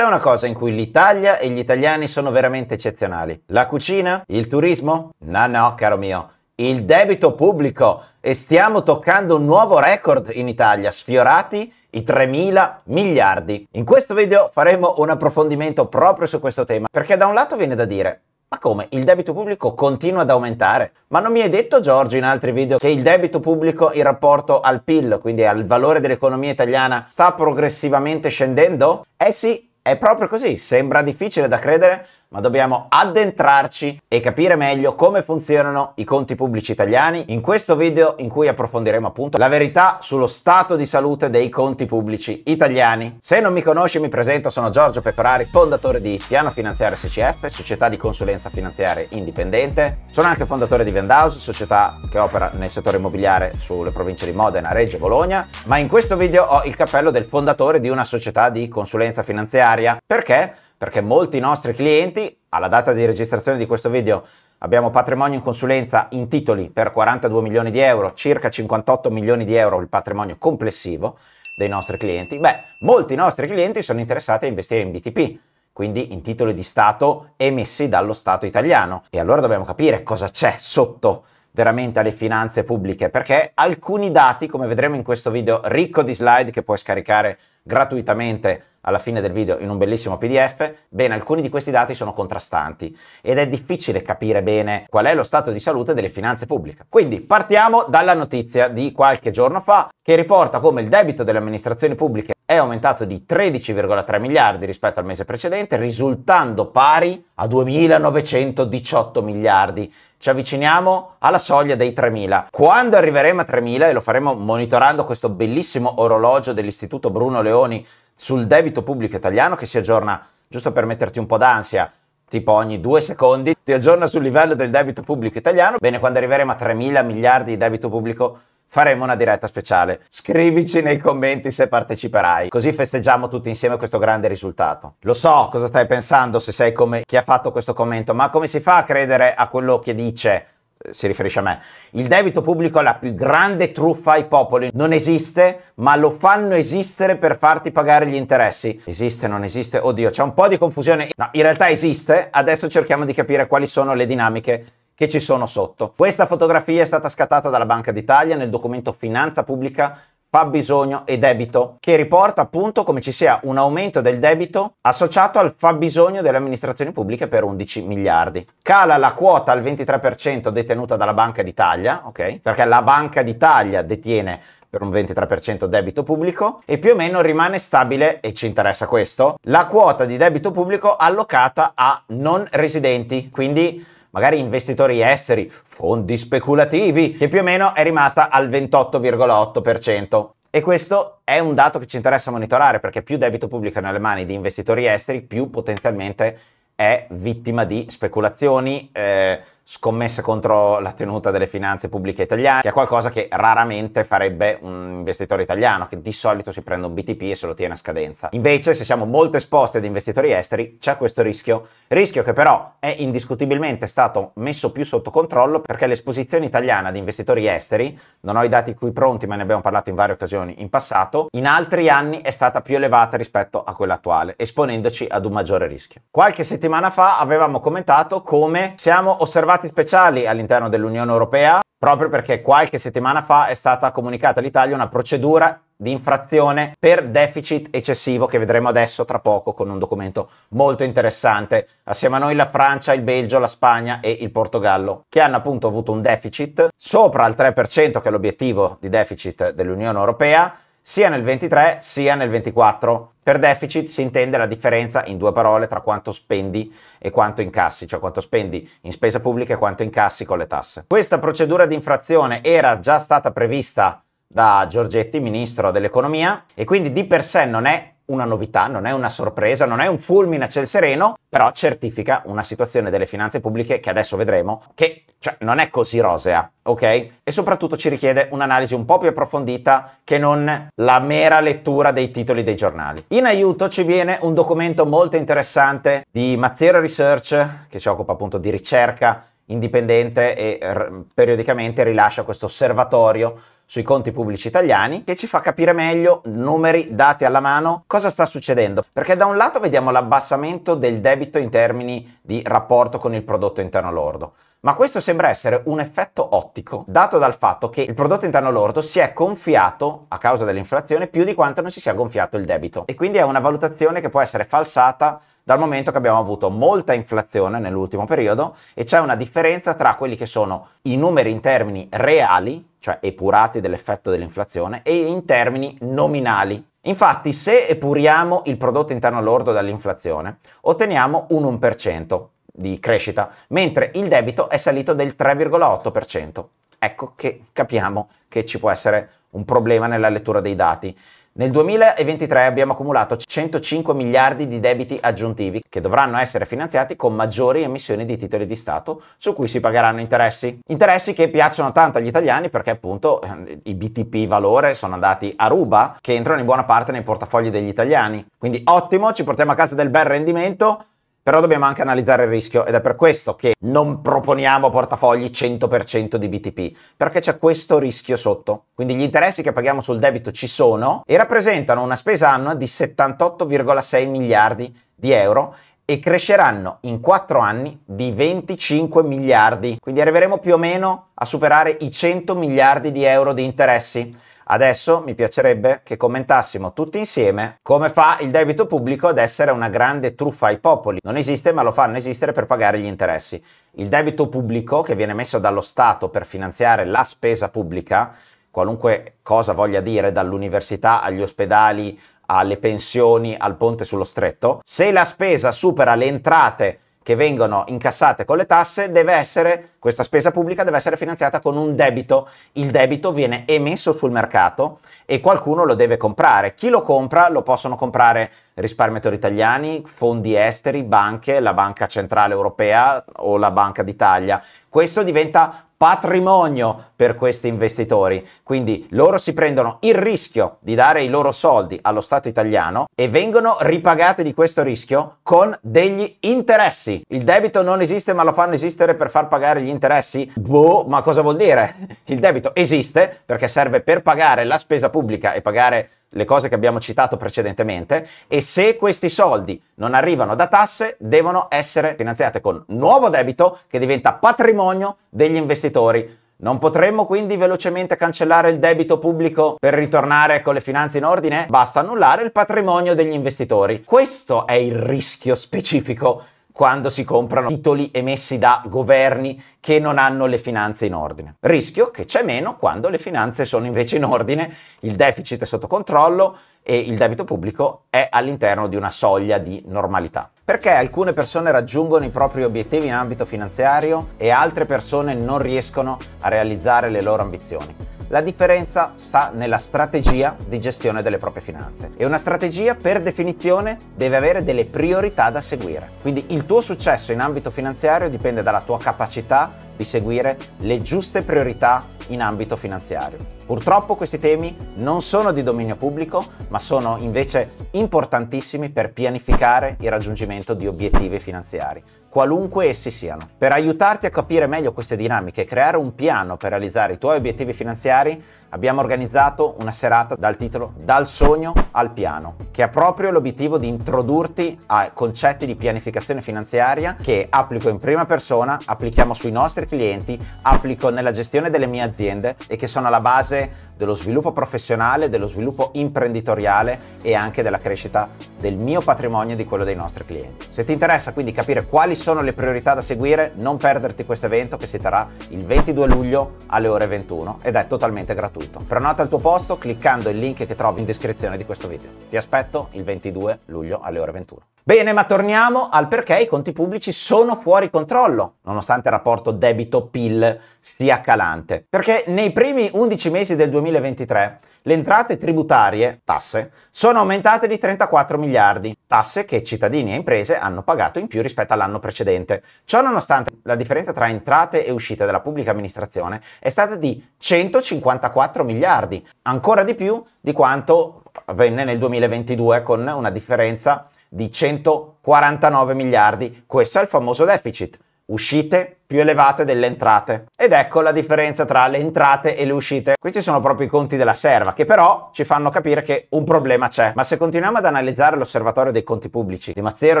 C'è una cosa in cui l'Italia e gli italiani sono veramente eccezionali. La cucina? Il turismo? No, no, caro mio. Il debito pubblico. E stiamo toccando un nuovo record in Italia, sfiorati i 3.000 miliardi. In questo video faremo un approfondimento proprio su questo tema, perché da un lato viene da dire, ma come? Il debito pubblico continua ad aumentare? Ma non mi hai detto, Giorgio, in altri video che il debito pubblico in rapporto al PIL, quindi al valore dell'economia italiana, sta progressivamente scendendo? Eh sì, è proprio così, sembra difficile da credere, ma dobbiamo addentrarci e capire meglio come funzionano i conti pubblici italiani in questo video in cui approfondiremo appunto la verità sullo stato di salute dei conti pubblici italiani. Se non mi conosci mi presento, sono Giorgio Pecorari, fondatore di Piano Finanziario SCF, società di consulenza finanziaria indipendente. Sono anche fondatore di Vendhouse, società che opera nel settore immobiliare sulle province di Modena, Reggio e Bologna, ma in questo video ho il cappello del fondatore di una società di consulenza finanziaria. Perché? perché molti nostri clienti, alla data di registrazione di questo video, abbiamo patrimonio in consulenza in titoli per 42 milioni di euro, circa 58 milioni di euro il patrimonio complessivo dei nostri clienti. Beh, molti nostri clienti sono interessati a investire in BTP, quindi in titoli di Stato emessi dallo Stato italiano. E allora dobbiamo capire cosa c'è sotto veramente alle finanze pubbliche, perché alcuni dati, come vedremo in questo video ricco di slide che puoi scaricare gratuitamente alla fine del video in un bellissimo PDF, bene, alcuni di questi dati sono contrastanti ed è difficile capire bene qual è lo stato di salute delle finanze pubbliche. Quindi partiamo dalla notizia di qualche giorno fa che riporta come il debito delle amministrazioni pubbliche è aumentato di 13,3 miliardi rispetto al mese precedente, risultando pari a 2.918 miliardi, ci avviciniamo alla soglia dei 3000. Quando arriveremo a 3000 e lo faremo monitorando questo bellissimo orologio dell'Istituto Bruno Leoni sul debito pubblico italiano che si aggiorna, giusto per metterti un po' d'ansia, tipo ogni due secondi, ti aggiorna sul livello del debito pubblico italiano. Bene, quando arriveremo a 3.000 miliardi di debito pubblico faremo una diretta speciale. Scrivici nei commenti se parteciperai, così festeggiamo tutti insieme questo grande risultato. Lo so cosa stai pensando se sei come chi ha fatto questo commento, ma come si fa a credere a quello che dice? Eh, si riferisce a me. Il debito pubblico è la più grande truffa ai popoli. Non esiste, ma lo fanno esistere per farti pagare gli interessi. Esiste, non esiste? Oddio, c'è un po' di confusione. No, in realtà esiste. Adesso cerchiamo di capire quali sono le dinamiche che ci sono sotto. Questa fotografia è stata scattata dalla Banca d'Italia nel documento Finanza Pubblica fabbisogno e debito, che riporta appunto come ci sia un aumento del debito associato al fabbisogno delle amministrazioni pubbliche per 11 miliardi. Cala la quota al 23% detenuta dalla Banca d'Italia, ok? Perché la Banca d'Italia detiene per un 23% debito pubblico e più o meno rimane stabile, e ci interessa questo, la quota di debito pubblico allocata a non residenti, quindi magari investitori esteri, fondi speculativi, che più o meno è rimasta al 28,8%. E questo è un dato che ci interessa monitorare perché più debito pubblico è nelle mani di investitori esteri, più potenzialmente è vittima di speculazioni, eh, scommessa contro la tenuta delle finanze pubbliche italiane, che è qualcosa che raramente farebbe un investitore italiano, che di solito si prende un BTP e se lo tiene a scadenza. Invece, se siamo molto esposti ad investitori esteri, c'è questo rischio, rischio che però è indiscutibilmente stato messo più sotto controllo perché l'esposizione italiana ad investitori esteri, non ho i dati qui pronti, ma ne abbiamo parlato in varie occasioni in passato, in altri anni è stata più elevata rispetto a quella attuale, esponendoci ad un maggiore rischio. Qualche settimana fa avevamo commentato come siamo osservati trattati speciali all'interno dell'Unione Europea, proprio perché qualche settimana fa è stata comunicata all'Italia una procedura di infrazione per deficit eccessivo che vedremo adesso tra poco con un documento molto interessante. Assieme a noi la Francia, il Belgio, la Spagna e il Portogallo che hanno appunto avuto un deficit sopra il 3% che è l'obiettivo di deficit dell'Unione Europea sia nel 23 sia nel 24. Per deficit si intende la differenza in due parole tra quanto spendi e quanto incassi, cioè quanto spendi in spesa pubblica e quanto incassi con le tasse. Questa procedura di infrazione era già stata prevista da Giorgetti, ministro dell'economia, e quindi di per sé non è una novità, non è una sorpresa, non è un fulmine a ciel sereno, però certifica una situazione delle finanze pubbliche che adesso vedremo, che cioè, non è così rosea, ok? E soprattutto ci richiede un'analisi un po' più approfondita che non la mera lettura dei titoli dei giornali. In aiuto ci viene un documento molto interessante di Mazzera Research, che si occupa appunto di ricerca indipendente e r- periodicamente rilascia questo osservatorio sui conti pubblici italiani che ci fa capire meglio, numeri, dati alla mano, cosa sta succedendo. Perché da un lato vediamo l'abbassamento del debito in termini di rapporto con il prodotto interno lordo, ma questo sembra essere un effetto ottico dato dal fatto che il prodotto interno lordo si è gonfiato a causa dell'inflazione più di quanto non si sia gonfiato il debito. E quindi è una valutazione che può essere falsata dal momento che abbiamo avuto molta inflazione nell'ultimo periodo e c'è una differenza tra quelli che sono i numeri in termini reali, cioè epurati dell'effetto dell'inflazione, e in termini nominali. Infatti, se epuriamo il prodotto interno lordo dall'inflazione, otteniamo un 1% di crescita, mentre il debito è salito del 3,8%. Ecco che capiamo che ci può essere un problema nella lettura dei dati. Nel 2023 abbiamo accumulato 105 miliardi di debiti aggiuntivi che dovranno essere finanziati con maggiori emissioni di titoli di Stato su cui si pagheranno interessi. Interessi che piacciono tanto agli italiani perché appunto i BTP valore sono andati a ruba che entrano in buona parte nei portafogli degli italiani. Quindi ottimo, ci portiamo a casa del bel rendimento però dobbiamo anche analizzare il rischio ed è per questo che non proponiamo portafogli 100% di BTP, perché c'è questo rischio sotto. Quindi gli interessi che paghiamo sul debito ci sono e rappresentano una spesa annua di 78,6 miliardi di euro e cresceranno in 4 anni di 25 miliardi. Quindi arriveremo più o meno a superare i 100 miliardi di euro di interessi Adesso mi piacerebbe che commentassimo tutti insieme come fa il debito pubblico ad essere una grande truffa ai popoli. Non esiste, ma lo fanno esistere per pagare gli interessi. Il debito pubblico che viene messo dallo Stato per finanziare la spesa pubblica, qualunque cosa voglia dire, dall'università agli ospedali, alle pensioni, al ponte sullo stretto, se la spesa supera le entrate che vengono incassate con le tasse, deve essere, questa spesa pubblica deve essere finanziata con un debito. Il debito viene emesso sul mercato e qualcuno lo deve comprare. Chi lo compra lo possono comprare risparmiatori italiani, fondi esteri, banche, la Banca Centrale Europea o la Banca d'Italia. Questo diventa patrimonio per questi investitori. Quindi loro si prendono il rischio di dare i loro soldi allo Stato italiano e vengono ripagati di questo rischio con degli interessi. Il debito non esiste ma lo fanno esistere per far pagare gli interessi? Boh, ma cosa vuol dire? Il debito esiste perché serve per pagare la spesa pubblica e pagare le cose che abbiamo citato precedentemente e se questi soldi non arrivano da tasse devono essere finanziate con nuovo debito che diventa patrimonio degli investitori. Non potremmo quindi velocemente cancellare il debito pubblico per ritornare con le finanze in ordine? Basta annullare il patrimonio degli investitori. Questo è il rischio specifico quando si comprano titoli emessi da governi che non hanno le finanze in ordine. Rischio che c'è meno quando le finanze sono invece in ordine, il deficit è sotto controllo e il debito pubblico è all'interno di una soglia di normalità. Perché alcune persone raggiungono i propri obiettivi in ambito finanziario e altre persone non riescono a realizzare le loro ambizioni? La differenza sta nella strategia di gestione delle proprie finanze e una strategia per definizione deve avere delle priorità da seguire. Quindi il tuo successo in ambito finanziario dipende dalla tua capacità di seguire le giuste priorità in ambito finanziario. Purtroppo questi temi non sono di dominio pubblico, ma sono invece importantissimi per pianificare il raggiungimento di obiettivi finanziari, qualunque essi siano. Per aiutarti a capire meglio queste dinamiche e creare un piano per realizzare i tuoi obiettivi finanziari, abbiamo organizzato una serata dal titolo Dal sogno al piano, che ha proprio l'obiettivo di introdurti a concetti di pianificazione finanziaria che applico in prima persona, applichiamo sui nostri clienti, applico nella gestione delle mie aziende e che sono alla base parte dello sviluppo professionale, dello sviluppo imprenditoriale e anche della crescita del mio patrimonio e di quello dei nostri clienti. Se ti interessa quindi capire quali sono le priorità da seguire, non perderti questo evento che si terrà il 22 luglio alle ore 21 ed è totalmente gratuito. Prenota il tuo posto cliccando il link che trovi in descrizione di questo video. Ti aspetto il 22 luglio alle ore 21. Bene, ma torniamo al perché i conti pubblici sono fuori controllo, nonostante il rapporto debito-PIL sia calante. Perché nei primi 11 mesi del 2023 le entrate tributarie, tasse, sono aumentate di 34 miliardi, tasse che cittadini e imprese hanno pagato in più rispetto all'anno precedente. Ciò nonostante la differenza tra entrate e uscite della pubblica amministrazione è stata di 154 miliardi, ancora di più di quanto avvenne nel 2022 con una differenza di 149 miliardi. Questo è il famoso deficit. Uscite più elevate delle entrate. Ed ecco la differenza tra le entrate e le uscite. Questi sono proprio i conti della serva, che però ci fanno capire che un problema c'è. Ma se continuiamo ad analizzare l'osservatorio dei conti pubblici di Mazzero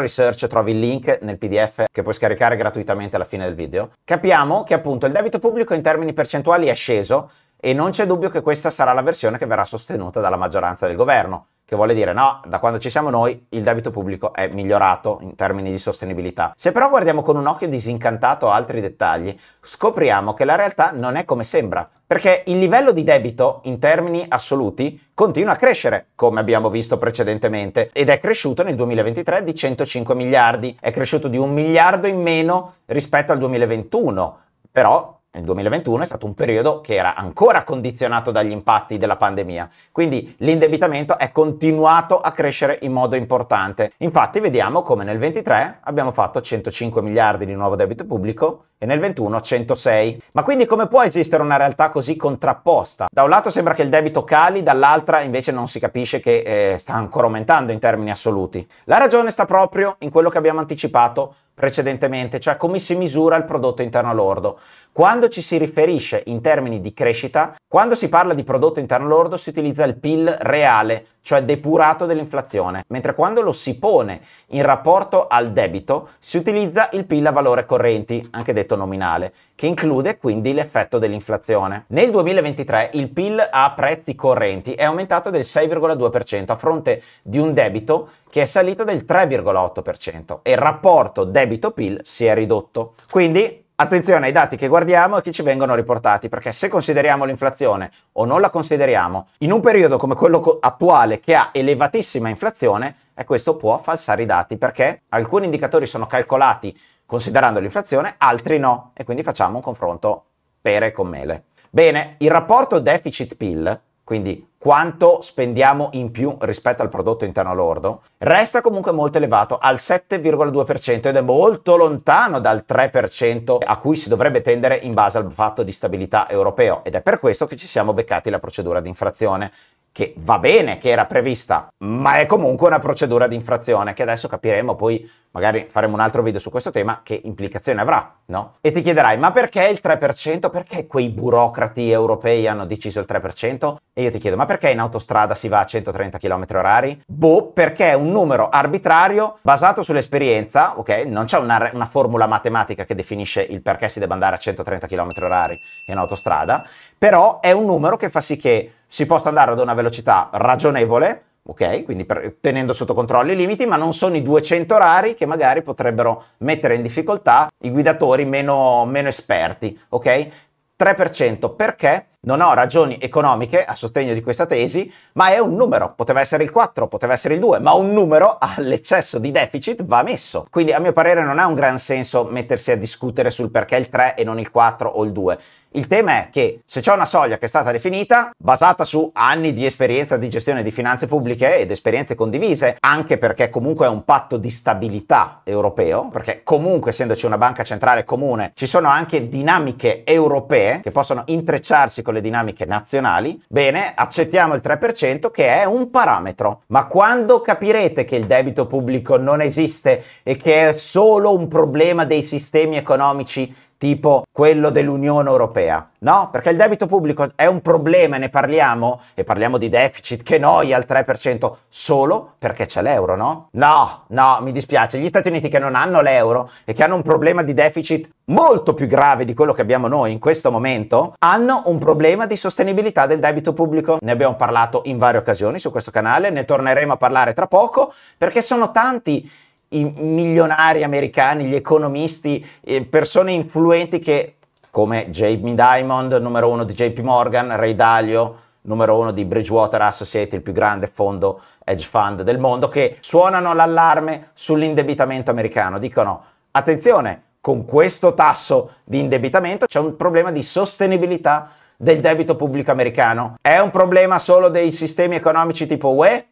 Research, trovi il link nel PDF che puoi scaricare gratuitamente alla fine del video, capiamo che appunto il debito pubblico in termini percentuali è sceso e non c'è dubbio che questa sarà la versione che verrà sostenuta dalla maggioranza del governo, che vuole dire no, da quando ci siamo noi il debito pubblico è migliorato in termini di sostenibilità. Se però guardiamo con un occhio disincantato altri dettagli, scopriamo che la realtà non è come sembra, perché il livello di debito in termini assoluti continua a crescere, come abbiamo visto precedentemente, ed è cresciuto nel 2023 di 105 miliardi, è cresciuto di un miliardo in meno rispetto al 2021, però nel 2021 è stato un periodo che era ancora condizionato dagli impatti della pandemia, quindi l'indebitamento è continuato a crescere in modo importante. Infatti vediamo come nel 23 abbiamo fatto 105 miliardi di nuovo debito pubblico e nel 21 106. Ma quindi come può esistere una realtà così contrapposta? Da un lato sembra che il debito cali, dall'altra invece non si capisce che eh, sta ancora aumentando in termini assoluti. La ragione sta proprio in quello che abbiamo anticipato precedentemente, cioè come si misura il prodotto interno lordo. Quando ci si riferisce in termini di crescita, quando si parla di prodotto interno lordo si utilizza il PIL reale, cioè depurato dell'inflazione, mentre quando lo si pone in rapporto al debito si utilizza il PIL a valore correnti, anche detto nominale, che include quindi l'effetto dell'inflazione. Nel 2023 il PIL a prezzi correnti è aumentato del 6,2% a fronte di un debito che è salito del 3,8% e il rapporto debito-PIL si è ridotto. Quindi attenzione ai dati che guardiamo e che ci vengono riportati, perché se consideriamo l'inflazione o non la consideriamo, in un periodo come quello attuale che ha elevatissima inflazione, eh, questo può falsare i dati, perché alcuni indicatori sono calcolati considerando l'inflazione, altri no, e quindi facciamo un confronto pere con mele. Bene, il rapporto deficit-PIL, quindi quanto spendiamo in più rispetto al prodotto interno lordo, resta comunque molto elevato al 7,2% ed è molto lontano dal 3% a cui si dovrebbe tendere in base al patto di stabilità europeo ed è per questo che ci siamo beccati la procedura di infrazione che va bene che era prevista, ma è comunque una procedura di infrazione che adesso capiremo, poi magari faremo un altro video su questo tema, che implicazione avrà, no? E ti chiederai, ma perché il 3%? Perché quei burocrati europei hanno deciso il 3%? E io ti chiedo, ma perché in autostrada si va a 130 km h Boh, perché è un numero arbitrario basato sull'esperienza, ok? Non c'è una, una formula matematica che definisce il perché si debba andare a 130 km h in autostrada, però è un numero che fa sì che si possa andare ad una velocità ragionevole, ok? Quindi per, tenendo sotto controllo i limiti, ma non sono i 200 orari che magari potrebbero mettere in difficoltà i guidatori meno, meno esperti, ok? 3% perché? Non ho ragioni economiche a sostegno di questa tesi, ma è un numero. Poteva essere il 4, poteva essere il 2, ma un numero all'eccesso di deficit va messo. Quindi a mio parere non ha un gran senso mettersi a discutere sul perché il 3 e non il 4 o il 2. Il tema è che se c'è una soglia che è stata definita, basata su anni di esperienza di gestione di finanze pubbliche ed esperienze condivise, anche perché comunque è un patto di stabilità europeo, perché comunque essendoci una banca centrale comune ci sono anche dinamiche europee che possono intrecciarsi con con le dinamiche nazionali, bene, accettiamo il 3% che è un parametro. Ma quando capirete che il debito pubblico non esiste e che è solo un problema dei sistemi economici tipo quello dell'Unione Europea. No, perché il debito pubblico è un problema, ne parliamo e parliamo di deficit che noi al 3% solo perché c'è l'euro, no? No, no, mi dispiace, gli Stati Uniti che non hanno l'euro e che hanno un problema di deficit molto più grave di quello che abbiamo noi in questo momento, hanno un problema di sostenibilità del debito pubblico. Ne abbiamo parlato in varie occasioni su questo canale, ne torneremo a parlare tra poco perché sono tanti i milionari americani, gli economisti, eh, persone influenti che, come Jamie Diamond, numero uno di JP Morgan, Ray Dalio, numero uno di Bridgewater Associates, il più grande fondo hedge fund del mondo, che suonano l'allarme sull'indebitamento americano. Dicono, attenzione, con questo tasso di indebitamento c'è un problema di sostenibilità del debito pubblico americano. È un problema solo dei sistemi economici tipo UE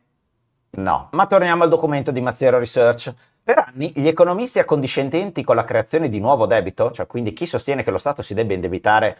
No, ma torniamo al documento di Mazzero Research. Per anni gli economisti accondiscendenti con la creazione di nuovo debito, cioè quindi chi sostiene che lo Stato si debba indebitare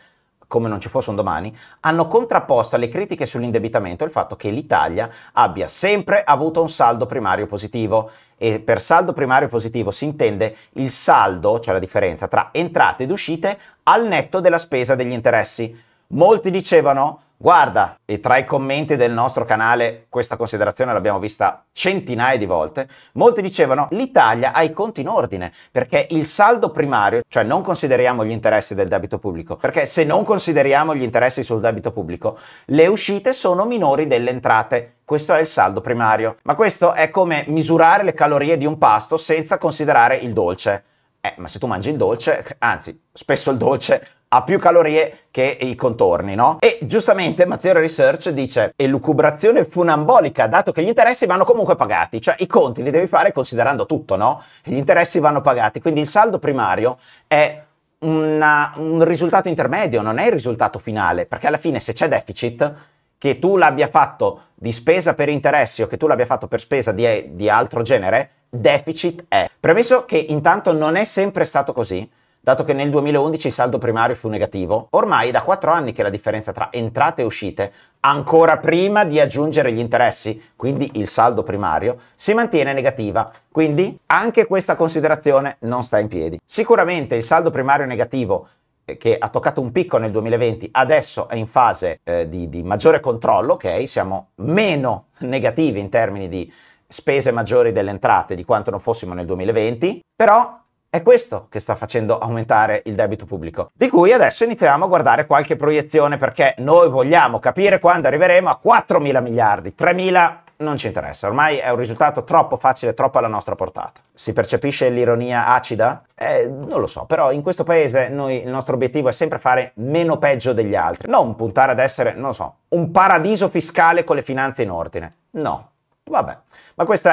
come non ci fosse un domani, hanno contrapposto alle critiche sull'indebitamento il fatto che l'Italia abbia sempre avuto un saldo primario positivo e per saldo primario positivo si intende il saldo, cioè la differenza tra entrate ed uscite al netto della spesa degli interessi. Molti dicevano, guarda, e tra i commenti del nostro canale questa considerazione l'abbiamo vista centinaia di volte, molti dicevano l'Italia ha i conti in ordine perché il saldo primario, cioè non consideriamo gli interessi del debito pubblico, perché se non consideriamo gli interessi sul debito pubblico, le uscite sono minori delle entrate. Questo è il saldo primario. Ma questo è come misurare le calorie di un pasto senza considerare il dolce. Eh, ma se tu mangi il dolce, anzi, spesso il dolce ha più calorie che i contorni, no? E giustamente Mazzero Research dice elucubrazione funambolica, dato che gli interessi vanno comunque pagati, cioè i conti li devi fare considerando tutto, no? gli interessi vanno pagati, quindi il saldo primario è una, un risultato intermedio, non è il risultato finale, perché alla fine se c'è deficit, che tu l'abbia fatto di spesa per interessi o che tu l'abbia fatto per spesa di, di altro genere, deficit è. Premesso che intanto non è sempre stato così, dato che nel 2011 il saldo primario fu negativo, ormai da 4 anni che la differenza tra entrate e uscite, ancora prima di aggiungere gli interessi, quindi il saldo primario, si mantiene negativa. Quindi anche questa considerazione non sta in piedi. Sicuramente il saldo primario negativo eh, che ha toccato un picco nel 2020, adesso è in fase eh, di, di maggiore controllo, ok? Siamo meno negativi in termini di spese maggiori delle entrate di quanto non fossimo nel 2020, però è questo che sta facendo aumentare il debito pubblico, di cui adesso iniziamo a guardare qualche proiezione perché noi vogliamo capire quando arriveremo a 4 mila miliardi, 3 mila non ci interessa, ormai è un risultato troppo facile, troppo alla nostra portata. Si percepisce l'ironia acida? Eh, non lo so, però in questo paese noi, il nostro obiettivo è sempre fare meno peggio degli altri, non puntare ad essere, non lo so, un paradiso fiscale con le finanze in ordine. No, Vabbè, ma questi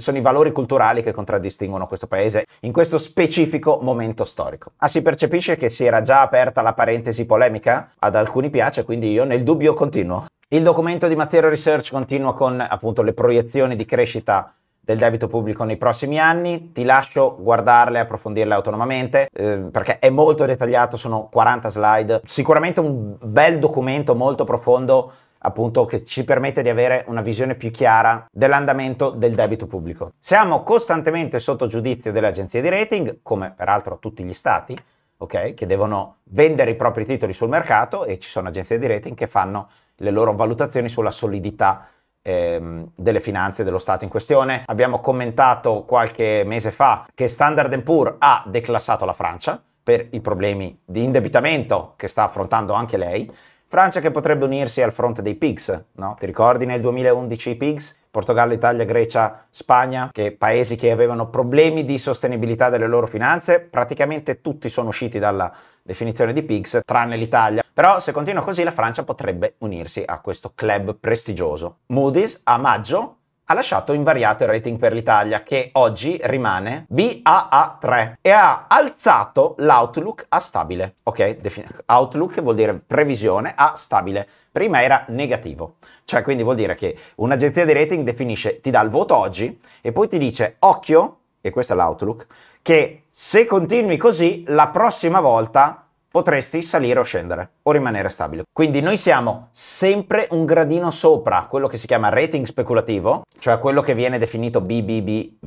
sono i valori culturali che contraddistinguono questo paese in questo specifico momento storico. Ah, si percepisce che si era già aperta la parentesi polemica? Ad alcuni piace, quindi io nel dubbio continuo. Il documento di Mazzero Research continua con appunto le proiezioni di crescita del debito pubblico nei prossimi anni, ti lascio guardarle e approfondirle autonomamente eh, perché è molto dettagliato, sono 40 slide, sicuramente un bel documento molto profondo appunto che ci permette di avere una visione più chiara dell'andamento del debito pubblico. Siamo costantemente sotto giudizio delle agenzie di rating, come peraltro tutti gli stati, okay, che devono vendere i propri titoli sul mercato e ci sono agenzie di rating che fanno le loro valutazioni sulla solidità ehm, delle finanze dello Stato in questione. Abbiamo commentato qualche mese fa che Standard Poor's ha declassato la Francia per i problemi di indebitamento che sta affrontando anche lei Francia che potrebbe unirsi al fronte dei PIGS, no? Ti ricordi nel 2011 i PIGS? Portogallo, Italia, Grecia, Spagna, che paesi che avevano problemi di sostenibilità delle loro finanze, praticamente tutti sono usciti dalla definizione di PIGS, tranne l'Italia. Però se continua così la Francia potrebbe unirsi a questo club prestigioso. Moody's a maggio ha lasciato invariato il rating per l'Italia, che oggi rimane BAA3 e ha alzato l'outlook a stabile. Ok, Defin- outlook vuol dire previsione a stabile. Prima era negativo, cioè quindi vuol dire che un'agenzia di rating definisce, ti dà il voto oggi e poi ti dice occhio, e questo è l'outlook, che se continui così la prossima volta potresti salire o scendere o rimanere stabile. Quindi noi siamo sempre un gradino sopra quello che si chiama rating speculativo, cioè quello che viene definito BBB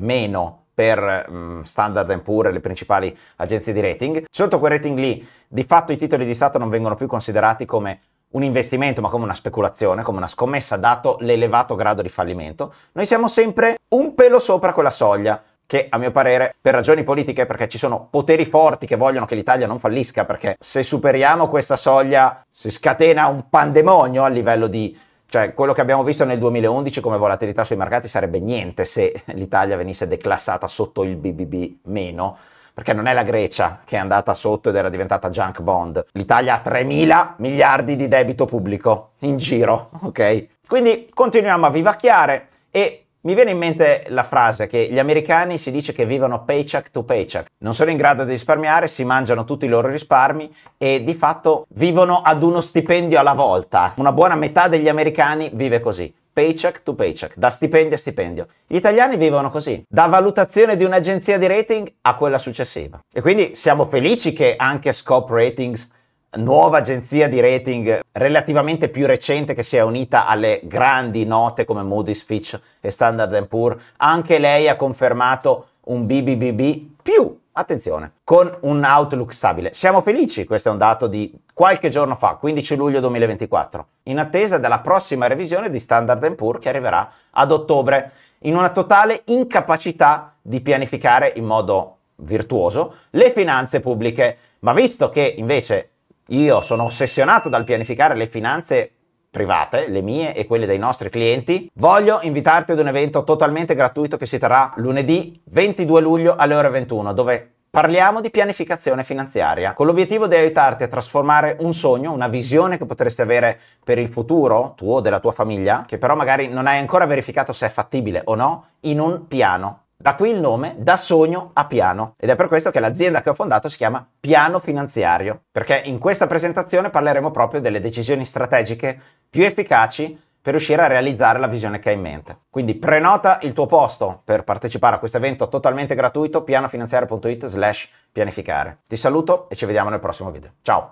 per um, Standard Poor's e le principali agenzie di rating. Sotto quel rating lì, di fatto i titoli di Stato non vengono più considerati come un investimento, ma come una speculazione, come una scommessa, dato l'elevato grado di fallimento. Noi siamo sempre un pelo sopra quella soglia che a mio parere per ragioni politiche, perché ci sono poteri forti che vogliono che l'Italia non fallisca, perché se superiamo questa soglia si scatena un pandemonio a livello di... Cioè, quello che abbiamo visto nel 2011 come volatilità sui mercati sarebbe niente se l'Italia venisse declassata sotto il BBB meno, perché non è la Grecia che è andata sotto ed era diventata junk bond. L'Italia ha 3.000 miliardi di debito pubblico in giro, ok? Quindi continuiamo a vivacchiare e mi viene in mente la frase che gli americani si dice che vivono paycheck to paycheck, non sono in grado di risparmiare, si mangiano tutti i loro risparmi e di fatto vivono ad uno stipendio alla volta. Una buona metà degli americani vive così. Paycheck to paycheck, da stipendio a stipendio. Gli italiani vivono così, da valutazione di un'agenzia di rating a quella successiva. E quindi siamo felici che anche Scope Ratings nuova agenzia di rating relativamente più recente che si è unita alle grandi note come Moody's, Fitch e Standard Poor's, anche lei ha confermato un BBBB più, attenzione, con un outlook stabile. Siamo felici, questo è un dato di qualche giorno fa, 15 luglio 2024, in attesa della prossima revisione di Standard Poor's che arriverà ad ottobre, in una totale incapacità di pianificare in modo virtuoso le finanze pubbliche. Ma visto che invece io sono ossessionato dal pianificare le finanze private, le mie e quelle dei nostri clienti, voglio invitarti ad un evento totalmente gratuito che si terrà lunedì 22 luglio alle ore 21, dove Parliamo di pianificazione finanziaria, con l'obiettivo di aiutarti a trasformare un sogno, una visione che potresti avere per il futuro tuo o della tua famiglia, che però magari non hai ancora verificato se è fattibile o no, in un piano da qui il nome da sogno a piano ed è per questo che l'azienda che ho fondato si chiama Piano Finanziario, perché in questa presentazione parleremo proprio delle decisioni strategiche più efficaci per riuscire a realizzare la visione che hai in mente. Quindi prenota il tuo posto per partecipare a questo evento totalmente gratuito pianofinanziario.it slash pianificare. Ti saluto e ci vediamo nel prossimo video. Ciao!